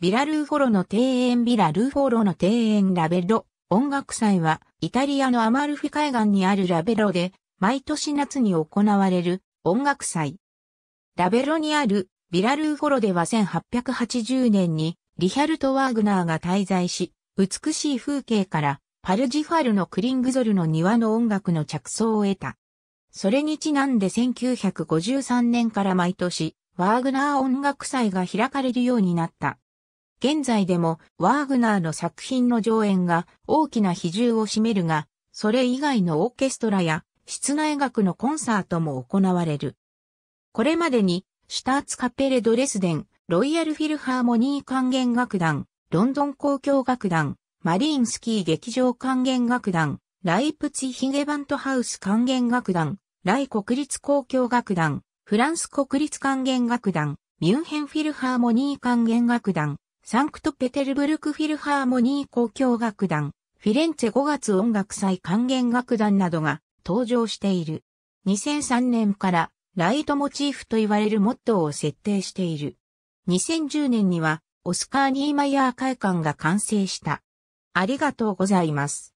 ビラルーフォロの庭園ビラルーフォロの庭園ラベロ音楽祭はイタリアのアマルフィ海岸にあるラベロで毎年夏に行われる音楽祭。ラベロにあるビラルーフォロでは1880年にリヒャルト・ワーグナーが滞在し、美しい風景からパルジファルのクリングゾルの庭の音楽の着想を得た。それにちなんで1953年から毎年ワーグナー音楽祭が開かれるようになった。現在でもワーグナーの作品の上演が大きな比重を占めるが、それ以外のオーケストラや室内楽のコンサートも行われる。これまでに、シュターツカペレドレスデン、ロイヤルフィルハーモニー管弦楽団、ロンドン交響楽団、マリーンスキー劇場管弦楽団、ライプツィヒゲバントハウス管弦楽団、ライ国立交響楽団、フランス国立管弦楽団、ミュンヘンフィルハーモニー管弦楽団、サンクトペテルブルクフィルハーモニー交響楽団、フィレンツェ5月音楽祭還元楽団などが登場している。2003年からライトモチーフと言われるモットーを設定している。2010年にはオスカー・ニーマイヤー会館が完成した。ありがとうございます。